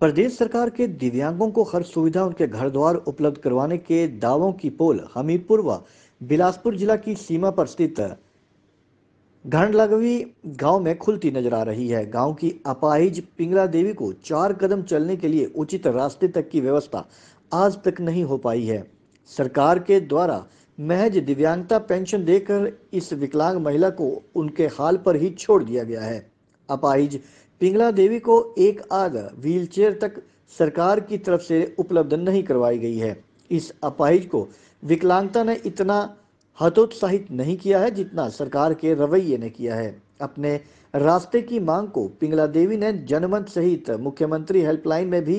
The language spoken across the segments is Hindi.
प्रदेश सरकार के दिव्यांगों को हर सुविधा उनके घर द्वार उपलब्ध करवाने के दावों की पोल हमीरपुर व बिलासपुर जिला की सीमा पर स्थित घंडलागवी गांव में खुलती नजर आ रही है गांव की अपाहिज पिंगला देवी को चार कदम चलने के लिए उचित रास्ते तक की व्यवस्था आज तक नहीं हो पाई है सरकार के द्वारा महज दिव्यांगता पेंशन देकर इस विकलांग महिला को उनके हाल पर ही छोड़ दिया गया है अपाहिज पिंगला देवी को एक आध व्हीलचेयर तक सरकार की तरफ से उपलब्ध नहीं करवाई गई है इस अपाहिज को विकलांगता ने इतना हतोत्साहित नहीं किया है जितना सरकार के रवैये ने किया है अपने रास्ते की मांग को पिंगला देवी ने जनमंच सहित मुख्यमंत्री हेल्पलाइन में भी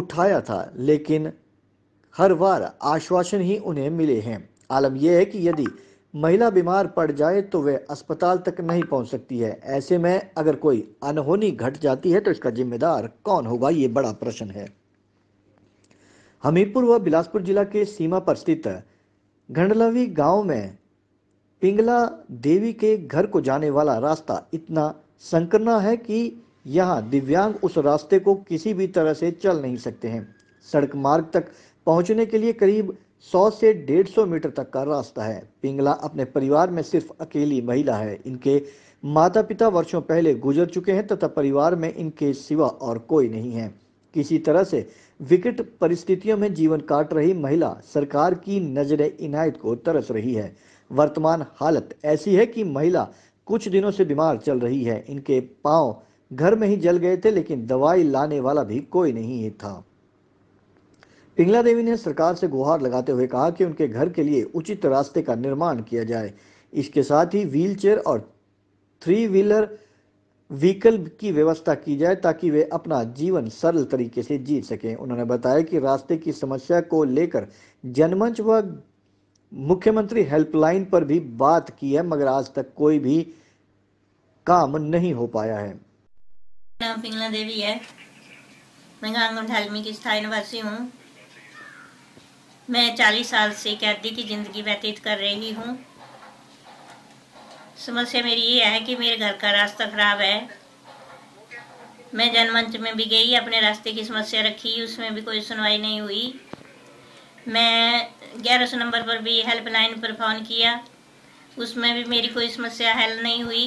उठाया था लेकिन हर बार आश्वासन ही उन्हें मिले हैं आलम यह है कि यदि महिला बीमार पड़ जाए तो वह अस्पताल तक नहीं पहुंच सकती है ऐसे में अगर कोई अनहोनी घट जाती है तो इसका जिम्मेदार कौन होगा ये बड़ा प्रश्न है हमीरपुर व बिलासपुर जिला के सीमा पर स्थित घंडलावी गांव में पिंगला देवी के घर को जाने वाला रास्ता इतना संकरना है कि यहाँ दिव्यांग उस रास्ते को किसी भी तरह से चल नहीं सकते हैं सड़क मार्ग तक पहुंचने के लिए करीब 100 से 150 मीटर तक का रास्ता है पिंगला अपने परिवार में सिर्फ अकेली महिला है इनके माता पिता वर्षों पहले गुजर चुके हैं तथा परिवार में इनके सिवा और कोई नहीं है किसी तरह से विकट परिस्थितियों में जीवन काट रही महिला सरकार की नजर इनायत को तरस रही है वर्तमान हालत ऐसी है कि महिला कुछ दिनों से बीमार चल रही है इनके पांव घर में ही जल गए थे लेकिन दवाई लाने वाला भी कोई नहीं था पिंगला देवी ने सरकार से गुहार लगाते हुए कहा कि उनके घर के लिए उचित रास्ते का निर्माण किया जाए इसके साथ ही व्हीलचेयर और थ्री व्हीलर व्हीकल की व्यवस्था की जाए ताकि वे अपना जीवन सरल तरीके से जी सकें उन्होंने बताया कि रास्ते की समस्या को लेकर जनमंच व मुख्यमंत्री हेल्पलाइन पर भी बात की है मगर आज तक कोई भी काम नहीं हो पाया है मैं पिंगला देवी है मैं गांगुंड हल्मी की स्थायी निवासी हूँ मैं चालीस साल से कैदी की ज़िंदगी व्यतीत कर रही हूँ समस्या मेरी ये है कि मेरे घर का रास्ता ख़राब है मैं जनमंच में भी गई अपने रास्ते की समस्या रखी उसमें भी कोई सुनवाई नहीं हुई मैं ग्यारह सौ नंबर पर भी हेल्पलाइन पर फ़ोन किया उसमें भी मेरी कोई समस्या हल नहीं हुई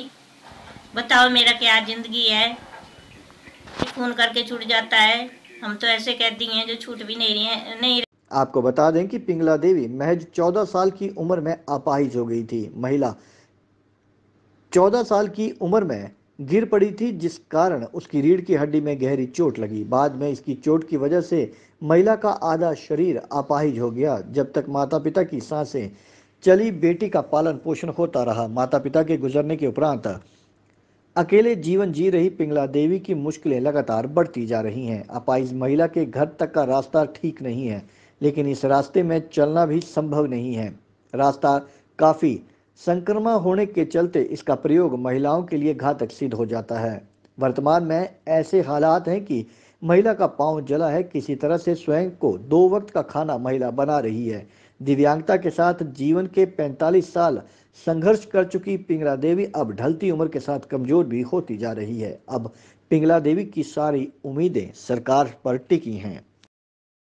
बताओ मेरा क्या ज़िंदगी है फ़ोन करके छूट जाता है हम तो ऐसे कहती हैं जो छूट भी नहीं रही नहीं आपको बता दें कि पिंगला देवी महज 14 साल की उम्र में अपाहिज हो गई थी महिला 14 साल की उम्र में गिर पड़ी थी जिस कारण उसकी रीढ़ की हड्डी में गहरी चोट लगी बाद में इसकी चोट की वजह से महिला का आधा शरीर अपाहिज हो गया जब तक माता पिता की सांसें चली बेटी का पालन पोषण होता रहा माता पिता के गुजरने के उपरांत अकेले जीवन जी रही पिंगला देवी की मुश्किलें लगातार बढ़ती जा रही हैं अपाइज महिला के घर तक का रास्ता ठीक नहीं है लेकिन इस रास्ते में चलना भी संभव नहीं है रास्ता काफ़ी संक्रमा होने के चलते इसका प्रयोग महिलाओं के लिए घातक सिद्ध हो जाता है वर्तमान में ऐसे हालात हैं कि महिला का पांव जला है किसी तरह से स्वयं को दो वक्त का खाना महिला बना रही है दिव्यांगता के साथ जीवन के 45 साल संघर्ष कर चुकी पिंगला देवी अब ढलती उम्र के साथ कमजोर भी होती जा रही है अब पिंगला देवी की सारी उम्मीदें सरकार पर टिकी हैं